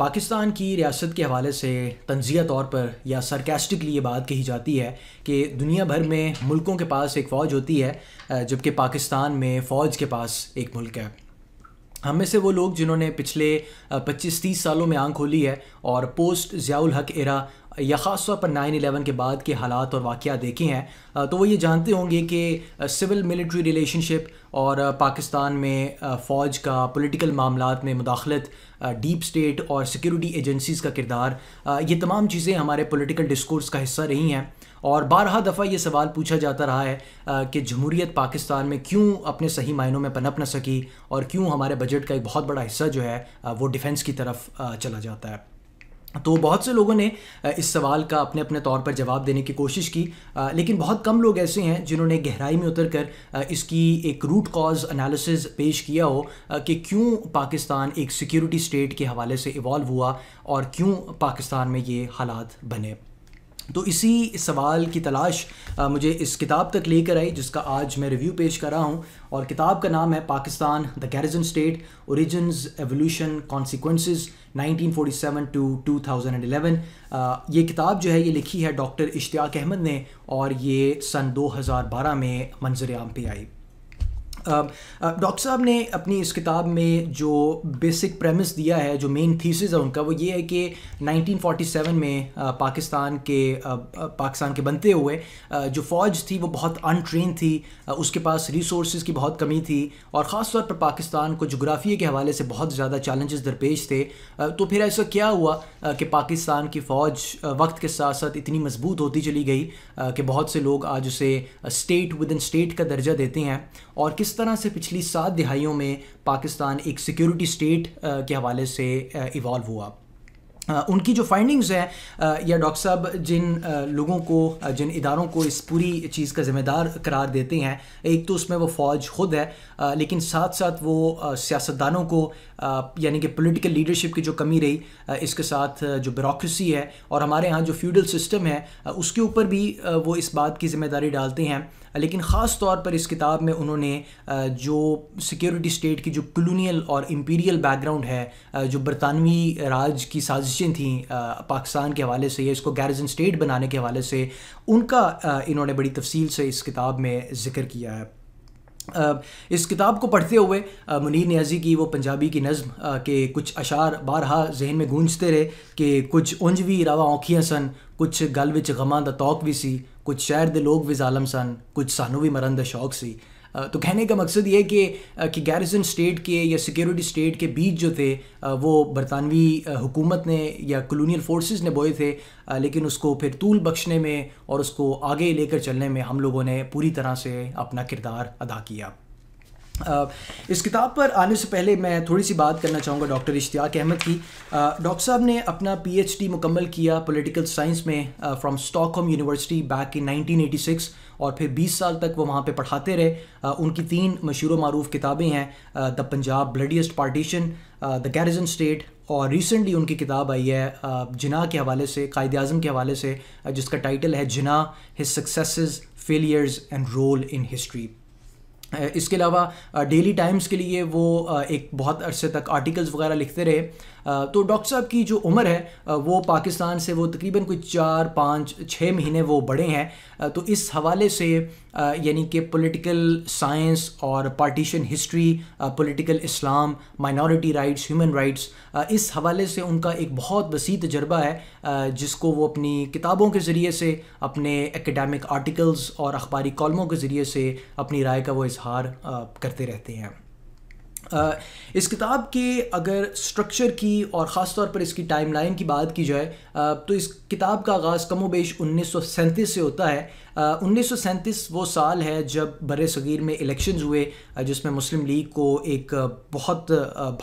पाकिस्तान की रियासत के हवाले से तंजिया तौर पर या सरकेस्टिकली ये बात कही जाती है कि दुनिया भर में मुल्कों के पास एक फ़ौज होती है जबकि पाकिस्तान में फ़ौज के पास एक मुल्क है हम में से वो लोग जिन्होंने पिछले 25-30 सालों में आंख खोली है और पोस्ट ज़ियाउल हक एरा या ख़ास तौर पर नाइन इलेवन के बाद के हालात और वाक़ देखे हैं तो वो ये जानते होंगे कि सिविल मिलिट्री रिलेशनशिप और पाकिस्तान में फ़ौज का पोलिटिकल मामला में मुदाखलत डीप स्टेट और सिक्योरिटी एजेंसीज़ का किरदार ये तमाम चीज़ें हमारे पोलिटिकल डिस्कोर्स का हिस्सा रही हैं और बारह दफ़ा ये सवाल पूछा जाता रहा है कि जमहूरीत पाकिस्तान में क्यों अपने सही मायनों में पनप न सकी और क्यों हमारे बजट का एक बहुत बड़ा हिस्सा जो है वो डिफेंस की तरफ चला जाता है तो बहुत से लोगों ने इस सवाल का अपने अपने तौर पर जवाब देने की कोशिश की लेकिन बहुत कम लोग ऐसे हैं जिन्होंने गहराई में उतर कर इसकी एक रूट कॉज एनालिसिस पेश किया हो कि क्यों पाकिस्तान एक सिक्योरिटी स्टेट के हवाले से इवॉल्व हुआ और क्यों पाकिस्तान में ये हालात बने तो इसी सवाल की तलाश आ, मुझे इस किताब तक लेकर आई जिसका आज मैं रिव्यू पेश कर रहा हूँ और किताब का नाम है Pakistan the garrison state origins evolution consequences 1947 to two thousand ये किताब जो है ये लिखी है डॉक्टर इश्तियाक अहमद ने और ये सन 2012 में मंजर आम पे आई डॉक्टर um, uh, साहब ने अपनी इस किताब में जो बेसिक प्रेमिस दिया है जो मेन थीसिस है उनका वो ये है कि 1947 में uh, पाकिस्तान के uh, पाकिस्तान के बनते हुए जो फ़ौज थी वो बहुत अनट्रेन थी उसके पास रिसोर्स की बहुत कमी थी और ख़ास तौर पर पाकिस्तान को जोग्राफिए के हवाले से बहुत ज़्यादा चैलेंजेस दरपेश थे तो फिर ऐसा क्या हुआ कि पाकिस्तान की फ़ौज वक्त के साथ साथ इतनी मजबूत होती चली गई कि बहुत से लोग आज उसे स्टेट विद इन स्टेट का दर्जा देते हैं और किस किस तरह से पिछली सात दिहाइयों में पाकिस्तान एक सिक्योरिटी स्टेट के हवाले से इवॉल्व हुआ उनकी जो फाइंडिंग्स हैं या डॉक्टर साहब जिन लोगों को जिन इदारों को इस पूरी चीज़ का ज़िम्मेदार करार देते हैं एक तो उसमें वो फ़ौज खुद है लेकिन साथ साथ वो सियासतदानों को यानी कि पॉलिटिकल लीडरशिप की जो कमी रही इसके साथ जो ब्यूरोसी है और हमारे यहाँ जो फ्यूडल सिस्टम है उसके ऊपर भी वो इस बात की ज़िम्मेदारी डालते हैं लेकिन ख़ास तौर पर इस किताब में उन्होंने जो सिक्योरिटी स्टेट की जो कलोनियल और इम्पीरियल बैकग्राउंड है जो बरतानवी राज की साजिशें थी पाकिस्तान के हवाले से या इसको गैरजन स्टेट बनाने के हवाले से उनका इन्होंने बड़ी तफसील से इस किताब में ज़िक्र किया है इस किताब को पढ़ते हुए मुनीर न्याजी की वो पंजाबी की नज़म के कुछ अशार बारहा जहन में गूंजते रहे कि कुछ उंज भी रवा औखियाँ सन कुछ गल गमां तौक भी सी कुछ शहर के लोग भी जालम सन कुछ सानू भी मरन का शौक सी तो कहने का मकसद ये कि कि गैरिसन स्टेट के या सिक्योरिटी स्टेट के बीच जो थे वो बरतानवी हुकूमत ने या कलोनियल फोर्सेस ने बोए थे लेकिन उसको फिर तूल बख्शने में और उसको आगे लेकर चलने में हम लोगों ने पूरी तरह से अपना किरदार अदा किया इस किताब पर आने से पहले मैं थोड़ी सी बात करना चाहूँगा डॉक्टर इश्तियाक अहमद की डॉक्टर साहब ने अपना पीएचडी मुकम्मल किया पॉलिटिकल साइंस में from Stockholm university back in 1986 और फिर 20 साल तक वो वहाँ पे पढ़ाते रहे आ, उनकी तीन मशहूर मरूफ किताबें हैं the Punjab bloodiest partition the garrison state और रिसेंटली उनकी किताब आई है जिना के हवाले से कायद अजम के हवाले से जिसका टाइटल है Jinnah his success failures and role in history इसके अलावा डेली टाइम्स के लिए वो एक बहुत अरसे तक आर्टिकल्स वगैरह लिखते रहे तो डॉक्टर साहब की जो उम्र है वो पाकिस्तान से वो तकरीबन कोई चार पाँच छः महीने वो बड़े हैं तो इस हवाले से यानी कि पॉलिटिकल साइंस और partition history political Islam minority rights human rights इस हवाले से उनका एक बहुत वसी तजर्बा है जिसको वो अपनी किताबों के ज़रिए से अपने एकेडमिक आर्टिकल्स और अखबारी कॉलमों के ज़रिए से अपनी राय का वो इजहार करते रहते हैं इस किताब के अगर स्ट्रक्चर की और ख़ास तौर पर इसकी टाइमलाइन की बात की जाए तो इस किताब का आगाज़ कमो बेश उन्नीस से होता है उन्नीस वो साल है जब बर सग़ीर में इलेक्शन हुए जिसमें मुस्लिम लीग को एक बहुत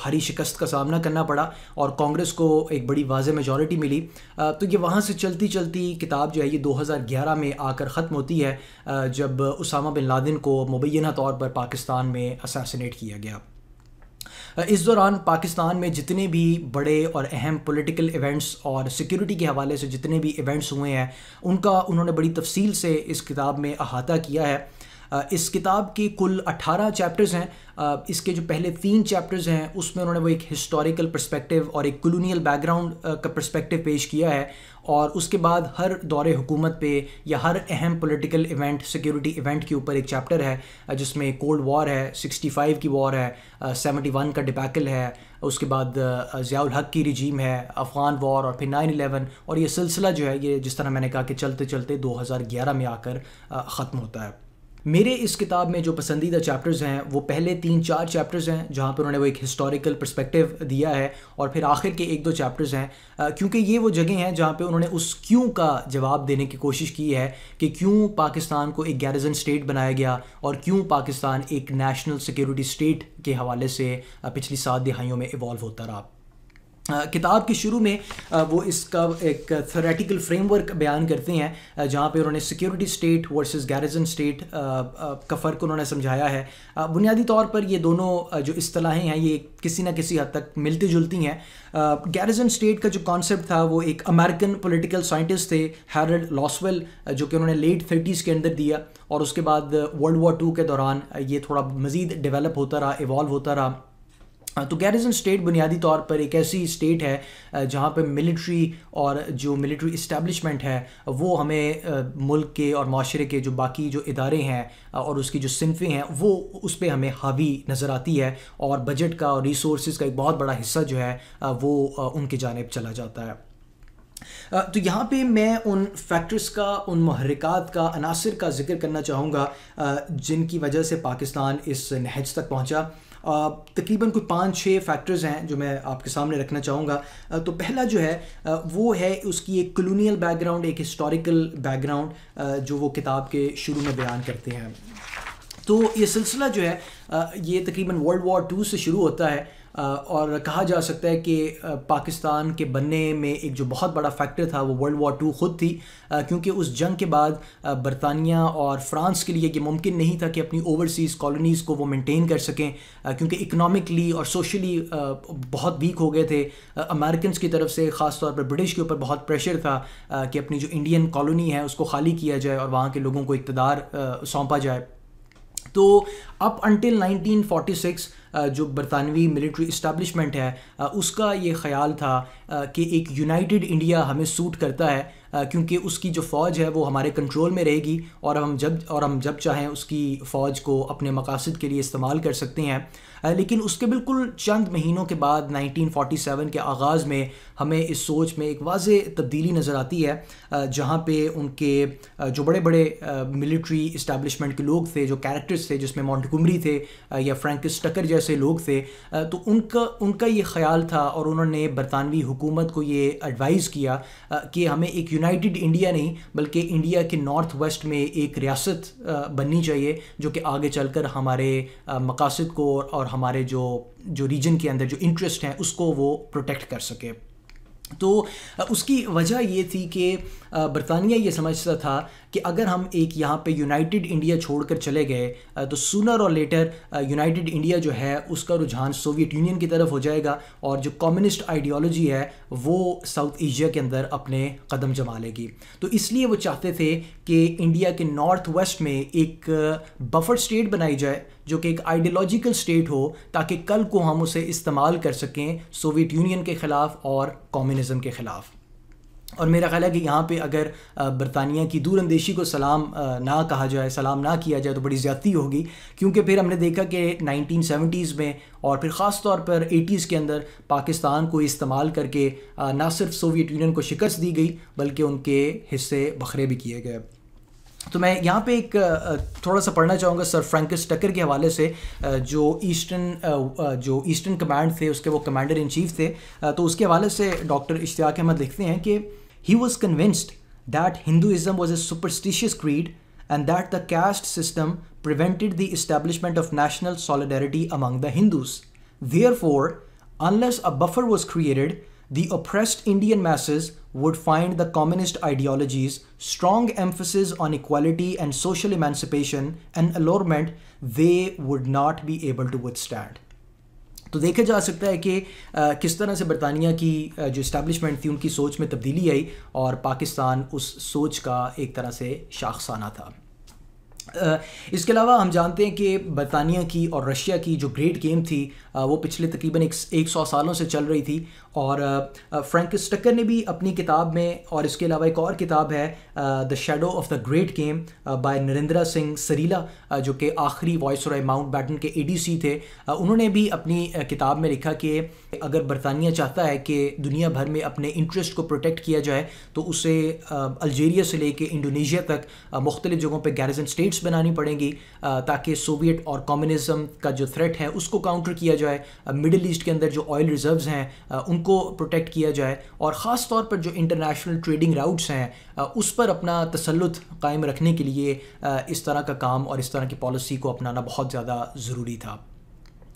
भारी शिकस्त का सामना करना पड़ा और कांग्रेस को एक बड़ी वाज मेजॉरिटी मिली तो ये वहाँ से चलती चलती किताब जो है ये 2011 में आकर ख़त्म होती है जब उसामा बिन लादेन को मुबैना तौर पर पाकिस्तान में असासीनेट किया गया इस दौरान पाकिस्तान में जितने भी बड़े और अहम पॉलिटिकल इवेंट्स और सिक्योरिटी के हवाले से जितने भी इवेंट्स हुए हैं उनका उन्होंने बड़ी तफसील से इस किताब में अहाता किया है इस किताब की कुल 18 चैप्टर्स हैं इसके जो पहले तीन चैप्टर्स हैं उसमें उन्होंने वो एक हिस्टोरिकल पर्सपेक्टिव और एक कलोनियल बैकग्राउंड का पर्सपेक्टिव पेश किया है और उसके बाद हर दौरे हुकूमत पे या हर अहम पॉलिटिकल इवेंट सिक्योरिटी इवेंट के ऊपर एक चैप्टर है जिसमें कोल्ड वॉर है 65 की वॉर है 71 का डिपैकल है उसके बाद ज़ियाउल हक की रिजीम है अफ़गान वॉर और फिर नाइन 11 और ये सिलसिला जो है ये जिस तरह मैंने कहा कि चलते चलते 2011 में आकर ख़त्म होता है मेरे इस किताब में जो पसंदीदा चैप्टर्स हैं वो पहले तीन चार चैप्टर्स हैं जहाँ पर उन्होंने वो एक हिस्टोरिकल पर्सपेक्टिव दिया है और फिर आखिर के एक दो चैप्टर्स हैं क्योंकि ये वो जगह हैं जहाँ पर उन्होंने उस क्यों का जवाब देने की कोशिश की है कि क्यों पाकिस्तान को एक गैरजन स्टेट बनाया गया और क्यों पाकिस्तान एक नेशनल सिक्योरिटी स्टेट के हवाले से पिछली सात दिहाइयों में इवॉल्व होता रहा किताब के शुरू में वो इसका एक थोरेटिकल फ्रेमवर्क बयान करते हैं जहाँ पे उन्होंने security state versus garrison state का फ़र्क उन्होंने समझाया है बुनियादी तौर पर ये दोनों जो असलाहें हैं ये किसी ना किसी हद तक मिलती जुलती हैं गैरिजन स्टेट का जो कॉन्सेप्ट था वो एक अमेरिकन पोलिटिकल साइंटिस्ट थे हैरल्ड लॉसवेल जो कि उन्होंने लेट थर्टीज़ के अंदर दिया और उसके बाद वर्ल्ड वॉर टू के दौरान ये थोड़ा मज़ीद डेवलप होता रहा इवॉल्व होता रहा हाँ, तो गैरिजन स्टेट बुनियादी तौर पर एक ऐसी स्टेट है जहाँ पर मिलिट्री और जो मिलिट्री इस्टेब्लिशमेंट है वो हमें मुल्क के और माशरे के जो बाकी जो इदारे हैं और उसकी जो सिनफें हैं वो उस पर हमें हावी नज़र आती है और बजट का और रिसोर्स का एक बहुत बड़ा हिस्सा जो है वो उनकी जानब चला जाता है तो यहाँ पे मैं उन फैक्टर्स का उन महरिकात का अनासर का जिक्र करना चाहूँगा जिनकी वजह से पाकिस्तान इस नहज तक पहुँचा तकरीबन कोई पाँच छः फैक्टर्स हैं जो मैं आपके सामने रखना चाहूँगा तो पहला जो है वो है उसकी एक कलोनियल बैकग्राउंड एक हिस्टोरिकल बैकग्राउंड जो वो किताब के शुरू में बयान करते हैं तो ये सिलसिला जो है ये तकरीबन वर्ल्ड वॉर टू से शुरू होता है और कहा जा सकता है कि पाकिस्तान के बनने में एक जो बहुत बड़ा फैक्टर था वो वर्ल्ड वॉर टू ख़ुद थी क्योंकि उस जंग के बाद बरतानिया और फ्रांस के लिए ये मुमकिन नहीं था कि अपनी ओवरसीज़ कॉलोनीज़ को वो मेंटेन कर सकें क्योंकि इकनॉमिकली और सोशली बहुत वीक हो गए थे अमेरिकन की तरफ से ख़ास तौर पर ब्रिटिश के ऊपर बहुत प्रेशर था कि अपनी जो इंडियन कॉलोनी है उसको खाली किया जाए और वहाँ के लोगों को इकतदार सौंपा जाए तो अप अंटिल 1946 जो बरतानवी मिलिट्री इस्टबलिशमेंट है उसका ये ख्याल था कि एक यूनाइटेड इंडिया हमें सूट करता है क्योंकि उसकी जो फ़ौज है वो हमारे कंट्रोल में रहेगी और हम जब और हम जब चाहें उसकी फ़ौज को अपने मकासद के लिए इस्तेमाल कर सकते हैं लेकिन उसके बिल्कुल चंद महीनों के बाद 1947 के आगाज़ में हमें इस सोच में एक वाज तब्दीली नज़र आती है जहाँ पे उनके जो बड़े बड़े मिलिट्री इस्टेब्लिशमेंट के लोग थे जो कैरेक्टर्स थे जिसमें मॉन्टकुमरी थे या फ्रेंकिस टकर जैसे लोग थे तो उनका उनका ये ख्याल था और उन्होंने बरतानवी हुकूमत को ये एडवाइज़ किया कि हमें एक यूनाइटेड इंडिया नहीं बल्कि इंडिया के नॉर्थ वेस्ट में एक रियासत बननी चाहिए जो कि आगे चलकर हमारे मकासद को और और हमारे जो जो रीजन के अंदर जो इंटरेस्ट हैं उसको वो प्रोटेक्ट कर सके तो उसकी वजह ये थी कि बरतानिया ये समझता था कि अगर हम एक यहाँ पे यूनाइटेड इंडिया छोड़कर चले गए तो सुनर और लेटर यूनाइटेड इंडिया जो है उसका रुझान सोवियत यूनियन की तरफ हो जाएगा और जो कम्युनिस्ट आइडियोलॉजी है वो साउथ एशिया के अंदर अपने कदम जमा लेगी तो इसलिए वो चाहते थे कि इंडिया के नॉर्थ वेस्ट में एक बफर स्टेट बनाई जाए जो कि एक आइडियोलॉजिकल स्टेट हो ताकि कल को हम उसे इस्तेमाल कर सकें सोवियत यूनियन के ख़िलाफ़ और कम्युनिज़म के ख़िलाफ़ और मेरा ख्याल है कि यहाँ पे अगर बरतानिया की दूरंदेशी को सलाम ना कहा जाए सलाम ना किया जाए तो बड़ी ज़्यादती होगी क्योंकि फिर हमने देखा कि 1970s में और फिर ख़ास तौर पर 80s के अंदर पाकिस्तान को इस्तेमाल करके ना सिर्फ सोवियत यूनियन को शिकस्त दी गई बल्कि उनके हिस्से बखरे भी किए गए तो मैं यहाँ पे एक थोड़ा सा पढ़ना चाहूँगा सर फ्रैंकिस टकर के हवाले से जो ईस्टर्न जो ईस्टर्न कमांड थे उसके वो कमांडर इन चीफ थे तो उसके हवाले से डॉक्टर इश्तियाक अहमद लिखते हैं कि He was convinced that Hinduism was a superstitious creed and that the caste system prevented the establishment of national solidarity among the Hindus. Therefore, unless a buffer was created, the oppressed Indian masses would find the communist ideology's strong emphasis on equality and social emancipation an allurement they would not be able to withstand. तो देखा जा सकता है कि आ, किस तरह से बरतानिया की जो इस्टेब्लिशमेंट थी उनकी सोच में तब्दीली आई और पाकिस्तान उस सोच का एक तरह से शाखसाना था इसके अलावा हम जानते हैं कि बरतानिया की और रशिया की जो ग्रेट गेम थी वो पिछले तकरीबन एक, एक सौ सालों से चल रही थी और फ्रैंक स्टक्कर ने भी अपनी किताब में और इसके अलावा एक और किताब है the shadow of the great game by Narendra Singh Sarila जो कि आखिरी वॉइस रॉय माउंट बैटन के ए थे उन्होंने भी अपनी किताब में लिखा कि अगर बरतानिया चाहता है कि दुनिया भर में अपने इंटरेस्ट को प्रोटेक्ट किया जाए तो उसे अल्जीरिया से लेके इंडोनेशिया तक मुख्तलिफ जगहों पर गैरिजन स्टेट शिप्स बनानी पड़ेंगी ताकि सोवियत और कम्युनिज्म का जो थ्रेट है उसको काउंटर किया जाए मिडिल ईस्ट के अंदर जो ऑयल रिजर्व्स हैं उनको प्रोटेक्ट किया जाए और ख़ास तौर पर जो इंटरनेशनल ट्रेडिंग राउट्स हैं उस पर अपना तसलुत कायम रखने के लिए इस तरह का काम और इस तरह की पॉलिसी को अपनाना बहुत ज़्यादा ज़रूरी था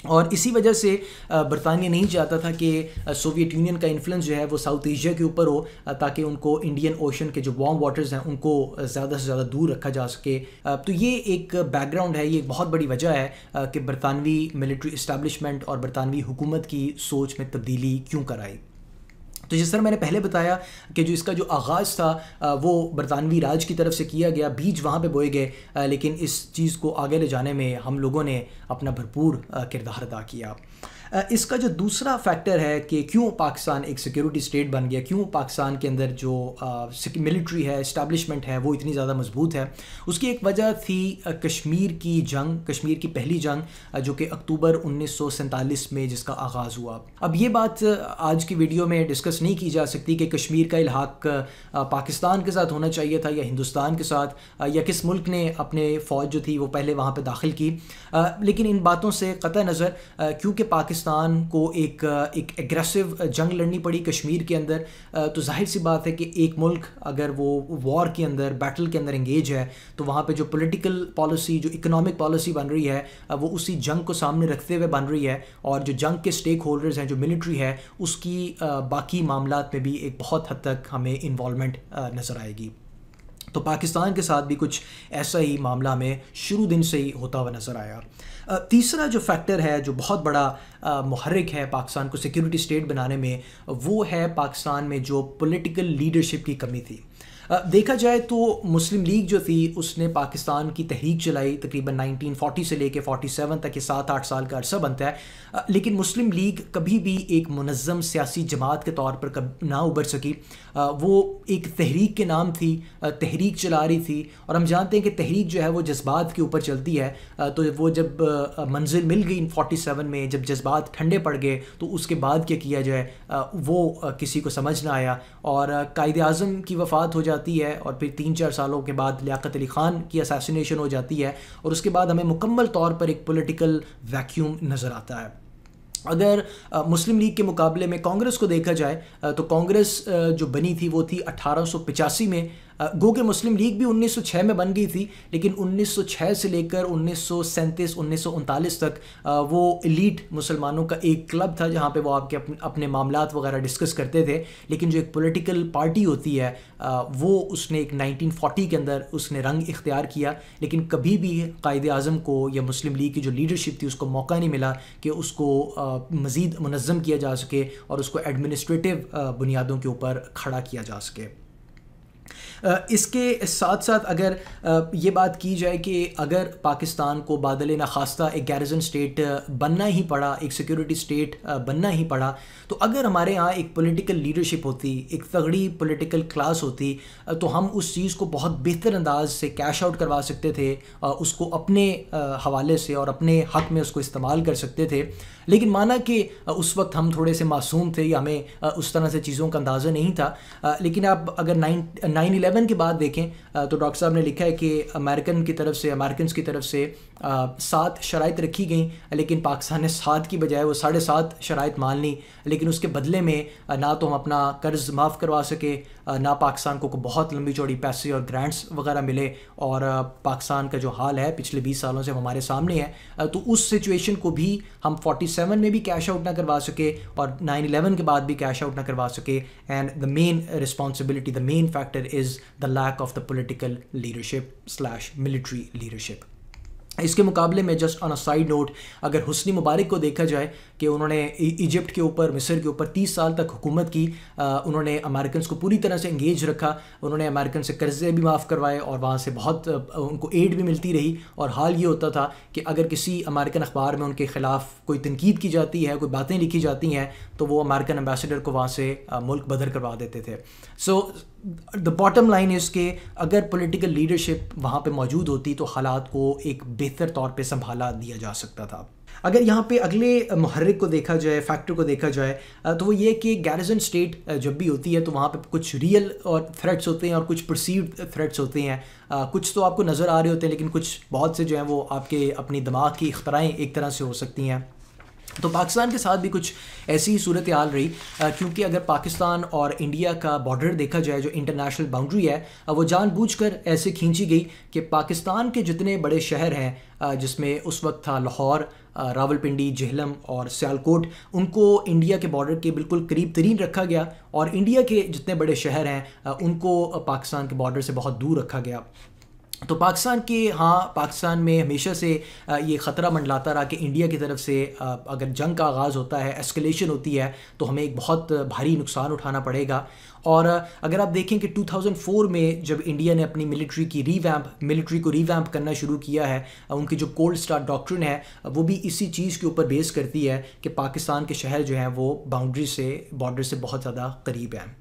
और इसी वजह से बरतानिया नहीं चाहता था कि सोवियत यूनियन का इन्फ्लुएंस जो है वो साउथ एशिया के ऊपर हो ताकि उनको इंडियन ओशन के जो वार्म वाटर्स हैं उनको ज़्यादा से ज़्यादा दूर रखा जा सके तो ये एक बैकग्राउंड है ये एक बहुत बड़ी वजह है कि बरतानवी मिलिट्री इस्टबलिशमेंट और बरतानवी हुकूमत की सोच में तब्दीली क्यों कराई तो जिस तरह मैंने पहले बताया कि जो इसका जो आगाज़ था वो बरतानवी राज की तरफ से किया गया बीज वहाँ पर बोए गए लेकिन इस चीज़ को आगे ले जाने में हम लोगों ने अपना भरपूर किरदार अदा किया इसका जो दूसरा फैक्टर है कि क्यों पाकिस्तान एक सिक्योरिटी स्टेट बन गया क्यों पाकिस्तान के अंदर जो मिलिट्री है इस्टबलिशमेंट है वो इतनी ज़्यादा मजबूत है उसकी एक वजह थी कश्मीर की जंग कश्मीर की पहली जंग जो कि अक्टूबर उन्नीस में जिसका आगाज़ हुआ अब ये बात आज की वीडियो में डिस्कस नहीं की जा सकती कि कश्मीर का इलाहाक पाकिस्तान के साथ होना चाहिए था या हिंदुस्तान के साथ या किस मुल्क ने अपने फ़ौज जो थी वो पहले वहाँ पर दाखिल की लेकिन इन बातों से कतः नज़र क्योंकि पाकिस्तान पाकिस्तान को एक एक एग्रेसिव जंग लड़नी पड़ी कश्मीर के अंदर तो जाहिर सी बात है कि एक मुल्क अगर वो वॉर के अंदर बैटल के अंदर इंगेज है तो वहाँ पे जो पॉलिटिकल पॉलिसी जो इकोनॉमिक पॉलिसी बन रही है वो उसी जंग को सामने रखते हुए बन रही है और जो जंग के स्टेक होल्डर्स हैं जो मिलिट्री है उसकी बाकी मामला में भी एक बहुत हद तक हमें इन्वॉलमेंट नज़र आएगी तो पाकिस्तान के साथ भी कुछ ऐसा ही मामला में शुरू दिन से ही होता हुआ नज़र आया तीसरा जो फैक्टर है जो बहुत बड़ा महरक है पाकिस्तान को सिक्योरिटी स्टेट बनाने में वो है पाकिस्तान में जो पॉलिटिकल लीडरशिप की कमी थी देखा जाए तो मुस्लिम लीग जो थी उसने पाकिस्तान की तहरीक चलाई तकरीबन 1940 से लेके 47 तक ये सात आठ साल का अरसा बनता है लेकिन मुस्लिम लीग कभी भी एक मनज़म सियासी जमात के तौर पर कब ना उबर सकी वो एक तहरीक के नाम थी तहरीक चला रही थी और हम जानते हैं कि तहरीक जो है वो जज्बात के ऊपर चलती है तो वो जब मंजिल मिल गई फोर्टी सेवन में जब जज्बात ठंडे पड़ गए तो उसके बाद क्या किया जाए वो किसी को समझ ना आया और कायद अजम की वफ़ात हो जाती जाती है और फिर तीन चार सालों के बाद लियाकत अली ख़ान की असासीनेशन हो जाती है और उसके बाद हमें मुकम्मल तौर पर एक पोलिटिकल वैक्यूम नज़र आता है अगर आ, मुस्लिम लीग के मुकाबले में कांग्रेस को देखा जाए आ, तो कांग्रेस जो बनी थी वो थी अठारह में गो के मुस्लिम लीग भी 1906 में बन गई थी लेकिन 1906 से लेकर उन्नीस सौ तक वो इलीट मुसलमानों का एक क्लब था जहाँ पे वो आपके अपने मामला वगैरह डिस्कस करते थे लेकिन जो एक पोलिटिकल पार्टी होती है वो उसने एक 1940 के अंदर उसने रंग इख्तियार किया लेकिन कभी भी कायद अज़म को या मुस्लिम लीग की जो लीडरशिप थी उसको मौका नहीं मिला कि उसको मज़ीद मनज़म किया जा सके और उसको एडमिनिस्ट्रेटिव बुनियादों के ऊपर खड़ा किया जा सके इसके साथ साथ अगर ये बात की जाए कि अगर पाकिस्तान को बादल नखास्ता एक गैरजन स्टेट बनना ही पड़ा एक सिक्योरिटी स्टेट बनना ही पड़ा तो अगर हमारे यहाँ एक पॉलिटिकल लीडरशिप होती एक तगड़ी पॉलिटिकल क्लास होती तो हम उस चीज़ को बहुत बेहतर अंदाज से कैश आउट करवा सकते थे उसको अपने हवाले से और अपने हक में उसको इस्तेमाल कर सकते थे लेकिन माना कि उस वक्त हम थोड़े से मासूम थे या हमें उस तरह से चीज़ों का अंदाज़ा नहीं था लेकिन आप अगर नाइन नाइन इलेवन के बाद देखें तो डॉक्टर साहब ने लिखा है कि अमेरिकन की तरफ से अमेरिकन की तरफ से सात शराइत रखी गई लेकिन पाकिस्तान ने सात की बजाय वो साढ़े सात शराइत मान ली लेकिन उसके बदले में ना तो हम अपना कर्ज़ माफ़ करवा सके ना पाकिस्तान को बहुत लंबी चौड़ी पैसे और ग्रांट्स वगैरह मिले और पाकिस्तान का जो हाल है पिछले 20 सालों से हमारे सामने है तो उस सिचुएशन को भी हम 47 में भी कैश आउट ना करवा सके और 9/11 के बाद भी कैश आउट ना करवा सके and the main responsibility the main factor is the lack of the political leadership slash military leadership इसके मुकाबले में just on a side note अगर हुसनी मुबारक को देखा जाए कि उन्होंने इजिप्ट के ऊपर मिस्र के ऊपर 30 साल तक हुकूमत की उन्होंने अमेरिकन को पूरी तरह से इंगेज रखा उन्होंने अमेरिकन से कर्ज़े भी माफ़ करवाए और वहाँ से बहुत उनको एड भी मिलती रही और हाल ये होता था कि अगर किसी अमेरिकन अखबार में उनके ख़िलाफ़ कोई तनकीद की जाती है कोई बातें लिखी जाती हैं तो वो अमेरिकन एम्बेसडर को वहाँ से मुल्क बदर करवा देते थे so the bottom line is के अगर पोलिटिकल लीडरशिप वहाँ पर मौजूद होती तो हालात को एक बेहतर तौर पर संभाला दिया जा सकता था अगर यहाँ पे अगले महर्रिक को देखा जाए फैक्टर को देखा जाए तो वो ये कि गैरिजन स्टेट जब भी होती है तो वहाँ पे कुछ रियल और थ्रेट्स होते हैं और कुछ परसीव्ड थ्रेट्स होते हैं कुछ तो आपको नज़र आ रहे होते हैं लेकिन कुछ बहुत से जो हैं वो आपके अपनी दिमाग की अख्तराएँ एक तरह से हो सकती हैं तो पाकिस्तान के साथ भी कुछ ऐसी ही सूरत हाल रही क्योंकि अगर पाकिस्तान और इंडिया का बॉर्डर देखा जाए जो इंटरनेशनल बाउंड्री है वो जानबूझकर ऐसे खींची गई कि पाकिस्तान के जितने बड़े शहर हैं जिसमें उस वक्त था लाहौर रावलपिंडी जेहलम और सियालकोट उनको इंडिया के बॉर्डर के बिल्कुल करीब तरीन रखा गया और इंडिया के जितने बड़े शहर हैं उनको पाकिस्तान के बॉर्डर से बहुत दूर रखा गया तो पाकिस्तान के हाँ पाकिस्तान में हमेशा से ये ख़तरा मंडलाता रहा कि इंडिया की तरफ से अगर जंग का आगाज़ होता है एस्केलेशन होती है तो हमें एक बहुत भारी नुकसान उठाना पड़ेगा और अगर आप देखें कि 2004 में जब इंडिया ने अपनी मिलिट्री की रीवैम्प मिलिट्री को रीवैम्प करना शुरू किया है उनकी जो कोल्ड स्टार डॉक्ट्रिन है वो भी इसी चीज़ के ऊपर बेस करती है कि पाकिस्तान के शहर जो हैं वो बाउंड्री से बॉर्डर से बहुत ज़्यादा करीब हैं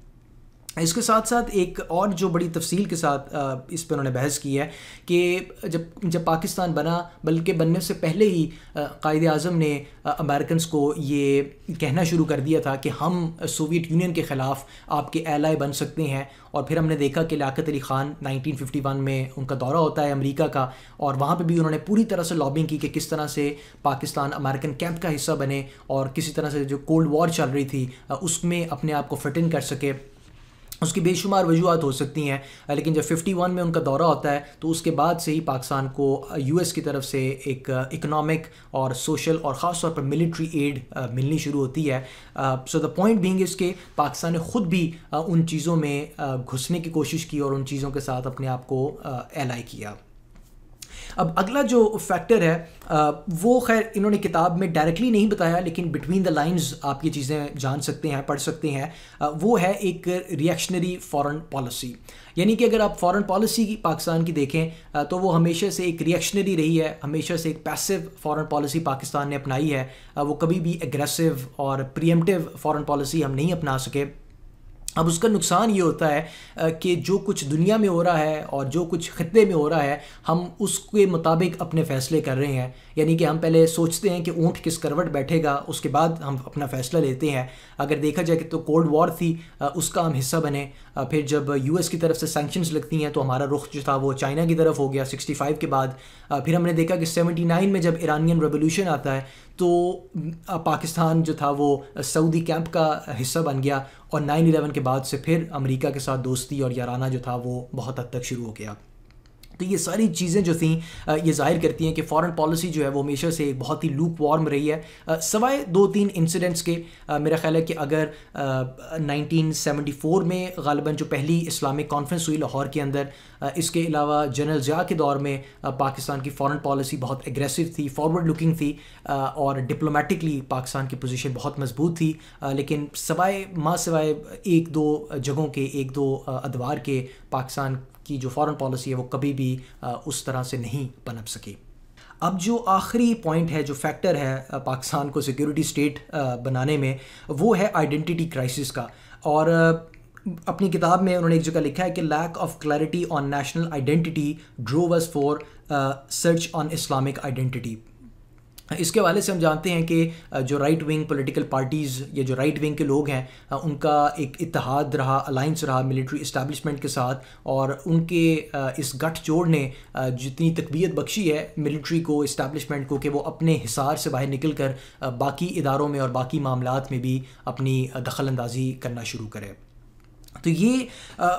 इसके साथ साथ एक और जो बड़ी तफसील के साथ इस पर उन्होंने बहस की है कि जब जब पाकिस्तान बना बल्कि बनने से पहले ही कायद अजम ने अमेरिकन को ये कहना शुरू कर दिया था कि हम सोवियत यूनियन के ख़िलाफ़ आपके आई बन सकते हैं और फिर हमने देखा कि लियात अली ख़ान 1951 में उनका दौरा होता है अमेरिका का और वहाँ पे भी उन्होंने पूरी तरह से लॉबिंग की कि किस तरह से पाकिस्तान अमेरिकन कैंप का हिस्सा बने और किसी तरह से जो कोल्ड वॉर चल रही थी उसमें अपने आप को फिट इन कर सके उसकी बेशुमार वजूहत हो सकती हैं लेकिन जब 51 में उनका दौरा होता है तो उसके बाद से ही पाकिस्तान को यूएस की तरफ से एक इकनॉमिक और सोशल और ख़ास तौर पर मिलिट्री एड मिलनी शुरू होती है सो द पॉइंट बीइंग इसके पाकिस्तान ने ख़ुद भी उन चीज़ों में घुसने की कोशिश की और उन चीज़ों के साथ अपने आप को एलाई किया अब अगला जो फैक्टर है वो खैर इन्होंने किताब में डायरेक्टली नहीं बताया लेकिन बिटवीन द लाइंस आप ये चीज़ें जान सकते हैं पढ़ सकते हैं वो है एक रिएक्शनरी फॉरेन पॉलिसी यानी कि अगर आप फॉरेन पॉलिसी की पाकिस्तान की देखें तो वो हमेशा से एक रिएक्शनरी रही है हमेशा से एक पैसिव फॉरेन पॉलिसी पाकिस्तान ने अपनाई है वो कभी भी एग्रेसिव और प्रियमटिव फॉरेन पॉलिसी हम नहीं अपना सके अब उसका नुकसान ये होता है कि जो कुछ दुनिया में हो रहा है और जो कुछ ख़त्े में हो रहा है हम उसके मुताबिक अपने फ़ैसले कर रहे हैं यानी कि हम पहले सोचते हैं कि ऊँट किस करवट बैठेगा उसके बाद हम अपना फैसला लेते हैं अगर देखा जाए कि तो कोल्ड वॉर थी उसका हम हिस्सा बने फिर जब यूएस की तरफ से सेंक्शंस लगती हैं तो हमारा रुख जो था वो चाइना की तरफ हो गया 65 के बाद फिर हमने देखा कि 79 में जब ईरानियन रेवोल्यूशन आता है तो पाकिस्तान जो था वो सऊदी कैंप का हिस्सा बन गया और 9/11 के बाद से फिर अमेरिका के साथ दोस्ती और याराना जो था वो बहुत हद तक शुरू हो गया तो ये सारी चीज़ें जो थी ये जाहिर करती हैं कि फॉरेन पॉलिसी जो है वो हमेशा से बहुत ही लूप वार्म रही है सवाए दो तीन इंसिडेंट्स के मेरा ख्याल है कि अगर 1974 में गालिबा जो पहली इस्लामिक कॉन्फ्रेंस हुई लाहौर के अंदर इसके अलावा जनरल जिया के दौर में पाकिस्तान की फॉरेन पॉलिसी बहुत एग्रेसिव थी फॉरवर्ड लुकिंग थी और डिप्लोमेटिकली पाकिस्तान की पोजीशन बहुत मजबूत थी लेकिन सवाए माँ सवाए एक दो जगहों के एक दो अदवार के पाकिस्तान की जो फॉरेन पॉलिसी है वो कभी भी उस तरह से नहीं पनप सकी अब जो आखिरी पॉइंट है जो फैक्टर है पाकिस्तान को सिक्योरिटी स्टेट बनाने में वो है आइडेंटिटी क्राइसिस का और अपनी किताब में उन्होंने एक जगह लिखा है कि lack of clarity on national identity drivers for search on Islamic identity इसके हवाले से हम जानते हैं कि जो राइट विंग पॉलिटिकल पार्टीज़ या जो राइट विंग के लोग हैं उनका एक इतिहाद रहा अलाइंस रहा मिलिट्री इस्टेबलिशमेंट के साथ और उनके इस गठजोड़ ने जितनी तकबीयत बख्शी है मिलिट्री को इस्टेबलिशमेंट को कि वो अपने हिसार से बाहर निकल कर बाकी इदारों में और बाकी मामला में भी अपनी दखल अंदाजी करना शुरू करे तो ये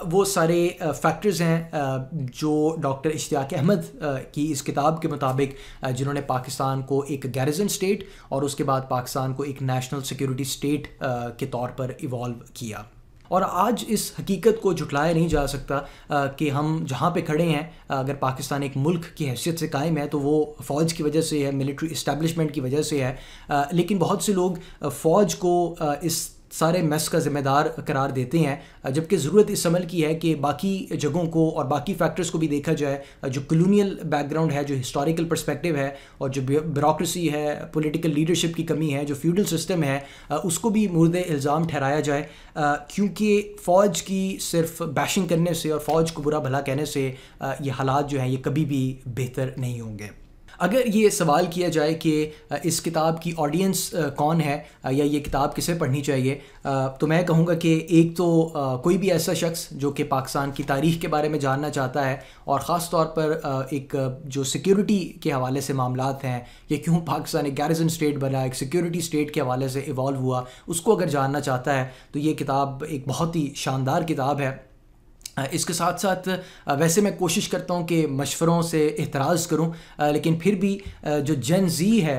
वो सारे फैक्टर्स हैं जो डॉक्टर इश्तियाक अहमद की इस किताब के मुताबिक जिन्होंने पाकिस्तान को एक गैरिजन स्टेट और उसके बाद पाकिस्तान को एक नेशनल सिक्योरिटी स्टेट के तौर पर इवॉल्व किया और आज इस हकीकत को झुठलाया नहीं जा सकता कि हम जहाँ पे खड़े हैं अगर पाकिस्तान एक मुल्क की हैसियत से कायम है तो वो फ़ौज की वजह से है मिलिट्री इस्टेबलिशमेंट की वजह से है लेकिन बहुत से लोग फ़ौज को इस सारे मेस का जिम्मेदार करार देते हैं जबकि ज़रूरत इस अमल की है कि बाकी जगहों को और बाकी फैक्टर्स को भी देखा जाए जो कलोनियल बैकग्राउंड है जो हिस्टोरिकल पर्सपेक्टिव है और जो ब्यूरोसी है पॉलिटिकल लीडरशिप की कमी है जो फ्यूडल सिस्टम है उसको भी मुर्द इल्ज़ाम ठहराया जाए क्योंकि फ़ौज की सिर्फ बैशिंग करने से और फ़ौज को बुरा भला कहने से ये हालात जो हैं ये कभी भी बेहतर नहीं होंगे अगर ये सवाल किया जाए कि इस किताब की ऑडियंस कौन है या ये किताब किसे पढ़नी चाहिए तो मैं कहूँगा कि एक तो कोई भी ऐसा शख्स जो कि पाकिस्तान की तारीख के बारे में जानना चाहता है और ख़ास तौर पर एक जो सिक्योरिटी के हवाले से मामला हैं या क्यों पाकिस्तान एक गैरिजन स्टेट बना एक सिक्योरिटी स्टेट के हवाले से इवॉल्व हुआ उसको अगर जानना चाहता है तो ये किताब एक बहुत ही शानदार किताब है इसके साथ साथ वैसे मैं कोशिश करता हूँ कि मशवरों से एतराज़ करूँ लेकिन फिर भी जो जन जी है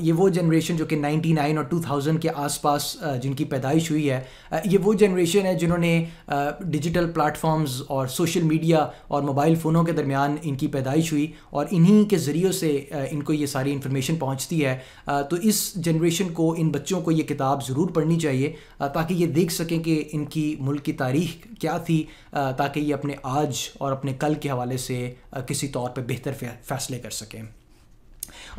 ये वो जनरेशन जो कि 99 और 2000 के आसपास जिनकी पैदाइश हुई है ये वो जनरेशन है जिन्होंने डिजिटल प्लेटफॉर्म्स और सोशल मीडिया और मोबाइल फ़ोनों के दरमियान इनकी पैदाइश हुई और इन्हीं के ज़रिए से इनको ये सारी इन्फॉर्मेशन पहुँचती है तो इस जनरेशन को इन बच्चों को ये किताब ज़रूर पढ़नी चाहिए ताकि ये देख सकें कि इनकी मुल्क की तारीख क्या थी ताकि ये अपने आज और अपने कल के हवाले से किसी तौर पर बेहतर फैसले कर सकें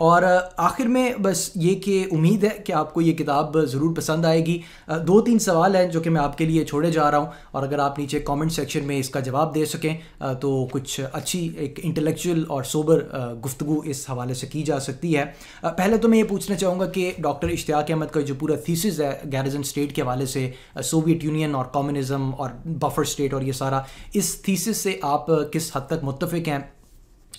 और आखिर में बस ये कि उम्मीद है कि आपको ये किताब ज़रूर पसंद आएगी दो तीन सवाल हैं जो कि मैं आपके लिए छोड़े जा रहा हूँ और अगर आप नीचे कमेंट सेक्शन में इसका जवाब दे सकें तो कुछ अच्छी एक इंटेलेक्चुअल और सोबर गुफ्तु इस हवाले से की जा सकती है पहले तो मैं ये पूछना चाहूँगा कि डॉक्टर इश्तियाक अहमद का जो पूरा थीसिस है गैरजन स्टेट के हवाले से सोवियत यूनियन और कम्युनिज़म और बफर स्टेट और ये सारा इस थीसिस से आप किस हद तक मुतफ़ हैं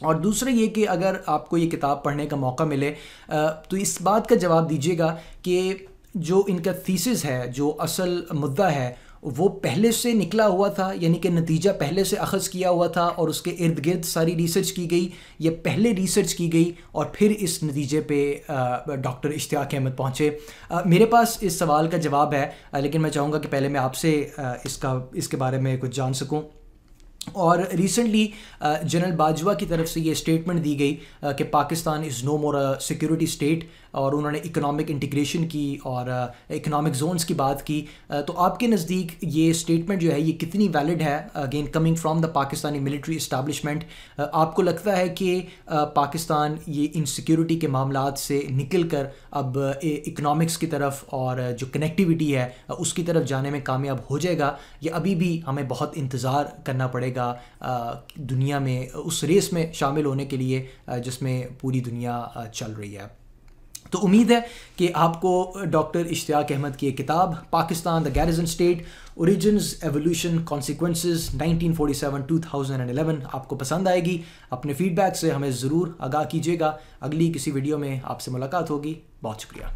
और दूसरा ये कि अगर आपको ये किताब पढ़ने का मौका मिले तो इस बात का जवाब दीजिएगा कि जो इनका थीसिस है जो असल मुद्दा है वो पहले से निकला हुआ था यानी कि नतीजा पहले से अखज़ किया हुआ था और उसके इर्द गिर्द सारी रिसर्च की गई ये पहले रिसर्च की गई और फिर इस नतीजे पे डॉक्टर इश्तियाक अहमद पहुँचे मेरे पास इस सवाल का जवाब है लेकिन मैं चाहूँगा कि पहले मैं आपसे इसका इसके बारे में कुछ जान सकूँ और रिसेंटली जनरल बाजवा की तरफ से ये स्टेटमेंट दी गई uh, कि Pakistan is no more a security state और उन्होंने इकोनॉमिक इंटीग्रेशन की और इकोनॉमिक uh, जोन्स की बात की uh, तो आपके नज़दीक ये स्टेटमेंट जो है ये कितनी वैलिड है again coming from the Pakistani military establishment आपको लगता है कि uh, पाकिस्तान ये इनसिक्योरिटी के मामला से निकल कर अब इकनॉमिक्स की तरफ और जो कनेक्टिविटी है उसकी तरफ जाने में कामयाब हो जाएगा या अभी भी हमें बहुत इंतज़ार करना पड़ेगा दुनिया में उस रेस में शामिल होने के लिए जिसमें पूरी दुनिया चल रही है तो उम्मीद है कि आपको डॉक्टर इश्तियाक अहमद की एक किताब Pakistan the garrison state origins evolution thousand 1947-2011 आपको पसंद आएगी अपने फीडबैक से हमें ज़रूर आगाह कीजिएगा अगली किसी वीडियो में आपसे मुलाकात होगी बहुत शुक्रिया